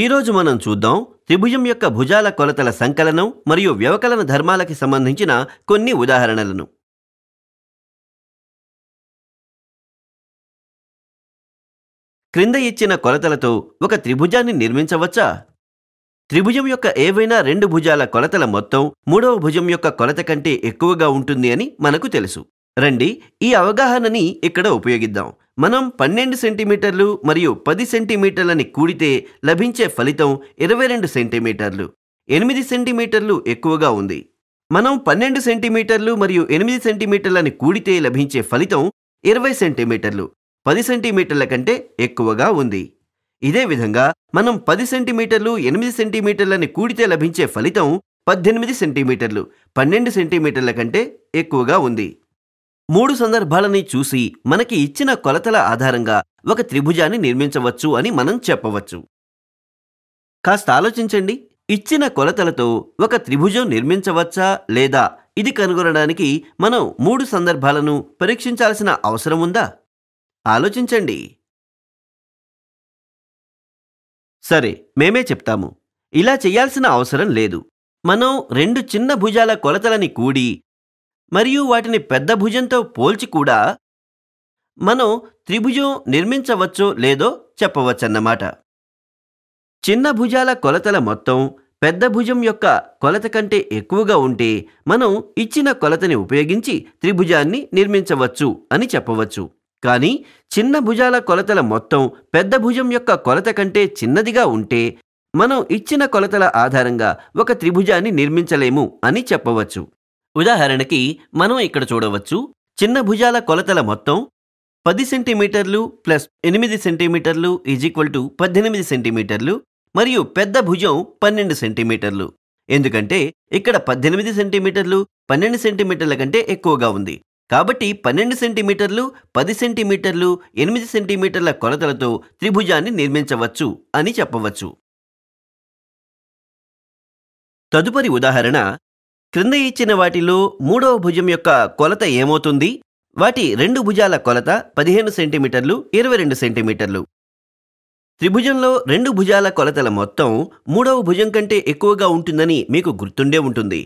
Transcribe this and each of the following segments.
ఈరోజు మనం చూద్దాం త్రిభుజం యొక్క భుజాల కొలతల సంకలనం మరియు వ్యవకలన ధర్మాలకి సంబంధించిన కొన్ని ఉదాహరణలను క్రింద ఇచ్చిన కొలతలతో ఒక త్రిభుజాన్ని నిర్మించవచ్చా త్రిభుజం యొక్క ఏవైనా రెండు భుజాల కొలతల మొత్తం మూడవ భుజం యొక్క కొలత కంటే ఎక్కువగా ఉంటుంది అని మనకు తెలుసు రండి ఈ అవగాహనని ఇక్కడ ఉపయోగిద్దాం మనం పన్నెండు సెంటీమీటర్లు మరియు పది సెంటీమీటర్లని కూడితే లభించే ఫలితం ఇరవై రెండు సెంటీమీటర్లు ఎనిమిది సెంటీమీటర్లు ఎక్కువగా ఉంది మనం పన్నెండు సెంటీమీటర్లు మరియు ఎనిమిది సెంటీమీటర్లని కూడితే లభించే ఫలితం ఇరవై సెంటీమీటర్లు పది సెంటీమీటర్ల కంటే ఎక్కువగా ఉంది ఇదే విధంగా మనం పది సెంటీమీటర్లు ఎనిమిది సెంటీమీటర్లని కూడితే లభించే ఫలితం పద్దెనిమిది సెంటీమీటర్లు పన్నెండు సెంటీమీటర్ల కంటే ఎక్కువగా ఉంది మూడు సందర్భాలని చూసి మనకి ఇచ్చిన కొలతల ఆధారంగా ఒక త్రిభుజాన్ని నిర్మించవచ్చు అని మనం చెప్పవచ్చు కాస్త ఆలోచించండి ఇచ్చిన కొలతలతో ఒక త్రిభుజం నిర్మించవచ్చా లేదా ఇది కనుగొనడానికి మనం మూడు సందర్భాలను పరీక్షించాల్సిన అవసరం ఉందా ఆలోచించండి సరే మేమే చెప్తాము ఇలా చేయాల్సిన అవసరం లేదు మనం రెండు చిన్న భుజాల కొలతలని కూడి మరియు వాటిని పెద్ద భుజంతో పోల్చి కూడా మనం త్రిభుజం నిర్మించవచ్చు లేదో చెప్పవచ్చన్నమాట చిన్న భుజాల కొలతల మొత్తం పెద్ద భుజం యొక్క కొలత కంటే ఎక్కువగా ఉంటే మనం ఇచ్చిన కొలతని ఉపయోగించి త్రిభుజాన్ని నిర్మించవచ్చు అని చెప్పవచ్చు కానీ చిన్న భుజాల కొలతల మొత్తం పెద్ద భుజం యొక్క కొలత కంటే చిన్నదిగా ఉంటే మనం ఇచ్చిన కొలతల ఆధారంగా ఒక త్రిభుజాన్ని నిర్మించలేము అని చెప్పవచ్చు ఉదాహరణకి మనం ఇక్కడ చూడవచ్చు చిన్న భుజాల కొలతల మొత్తం పది సెంటీమీటర్లు ప్లస్ ఎనిమిది సెంటీమీటర్లు ఈజ్ ఈక్వల్ టు పద్దెనిమిది సెంటీమీటర్లు మరియు పెద్ద భుజం పన్నెండు సెంటీమీటర్లు ఎందుకంటే ఇక్కడ పద్దెనిమిది సెంటీమీటర్లు పన్నెండు సెంటీమీటర్ల కంటే ఎక్కువగా ఉంది కాబట్టి పన్నెండు సెంటీమీటర్లు పది సెంటీమీటర్లు ఎనిమిది సెంటీమీటర్ల కొలతలతో త్రిభుజాన్ని నిర్మించవచ్చు అని చెప్పవచ్చు తదుపరి ఉదాహరణ క్రింద ఇచ్చిన వాటిలో మూడవ భుజం యొక్క కొలత ఏమవుతుంది వాటి రెండు భుజాల కొలత పదిహేను సెంటీమీటర్లు ఇరవై రెండు సెంటీమీటర్లు త్రిభుజంలో రెండు భుజాల కొలతల మొత్తం మూడవ భుజం కంటే ఎక్కువగా ఉంటుందని మీకు గుర్తుండే ఉంటుంది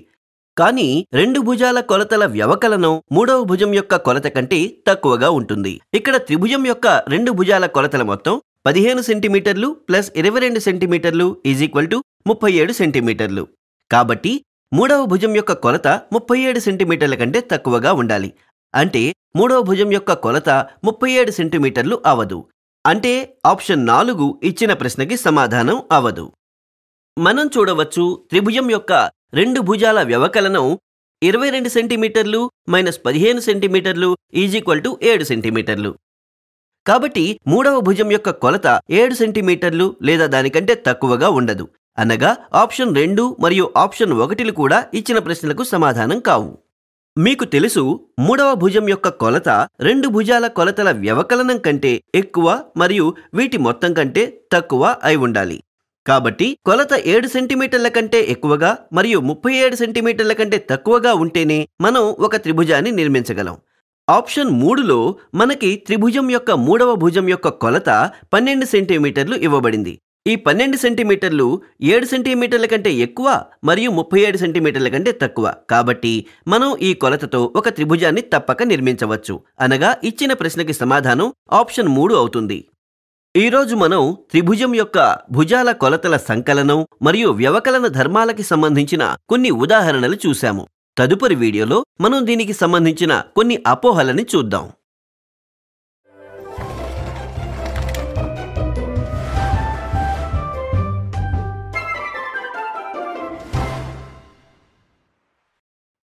కానీ రెండు భుజాల కొలతల వ్యవకలనం మూడవ భుజం యొక్క కొలత కంటే తక్కువగా ఉంటుంది ఇక్కడ త్రిభుజం యొక్క రెండు భుజాల కొలతల మొత్తం పదిహేను సెంటీమీటర్లు ప్లస్ ఇరవై రెండు సెంటీమీటర్లు ఈజ్ ఈక్వల్ టు ముప్పై ఏడు సెంటీమీటర్లు కాబట్టి మూడవ భుజం యొక్క కొలత ముప్పై ఏడు సెంటీమీటర్ల కంటే తక్కువగా ఉండాలి అంటే మూడవ భుజం యొక్క కొలత ముప్పై ఏడు సెంటీమీటర్లు అవదు అంటే ఆప్షన్ నాలుగు ఇచ్చిన ప్రశ్నకి సమాధానం అవదు మనం చూడవచ్చు త్రిభుజం యొక్క రెండు భుజాల వ్యవకలనం ఇరవై రెండు సెంటీమీటర్లు మైనస్ పదిహేను సెంటీమీటర్లు ఈజీక్వల్ టు ఏడు సెంటీమీటర్లు కాబట్టి మూడవ భుజం యొక్క కొలత ఏడు సెంటీమీటర్లు లేదా దానికంటే తక్కువగా ఉండదు అనగా ఆప్షన్ రెండు మరియు ఆప్షన్ ఒకటిలు కూడా ఇచ్చిన ప్రశ్నలకు సమాధానం కావు మీకు తెలుసు మూడవ భుజం యొక్క కొలత రెండు భుజాల కొలతల వ్యవకలనం కంటే ఎక్కువ మరియు వీటి మొత్తం కంటే తక్కువ అయి ఉండాలి కాబట్టి కొలత ఏడు సెంటీమీటర్ల కంటే ఎక్కువగా మరియు ముప్పై ఏడు సెంటీమీటర్ల కంటే తక్కువగా ఉంటేనే మనం ఒక త్రిభుజాన్ని నిర్మించగలం ఆప్షన్ మూడులో మనకి త్రిభుజం యొక్క మూడవ భుజం యొక్క కొలత పన్నెండు సెంటీమీటర్లు ఇవ్వబడింది ఈ పన్నెండు సెంటీమీటర్లు ఏడు సెంటీమీటర్ల కంటే ఎక్కువ మరియు ముప్పై ఏడు సెంటీమీటర్ల కంటే తక్కువ కాబట్టి మనం ఈ కొలతతో ఒక త్రిభుజాన్ని తప్పక నిర్మించవచ్చు అనగా ఇచ్చిన ప్రశ్నకి సమాధానం ఆప్షన్ మూడు అవుతుంది ఈరోజు మనం త్రిభుజం యొక్క భుజాల కొలతల సంకలనం మరియు వ్యవకలన ధర్మాలకి సంబంధించిన కొన్ని ఉదాహరణలు చూశాము తదుపరి వీడియోలో మనం దీనికి సంబంధించిన కొన్ని అపోహలని చూద్దాం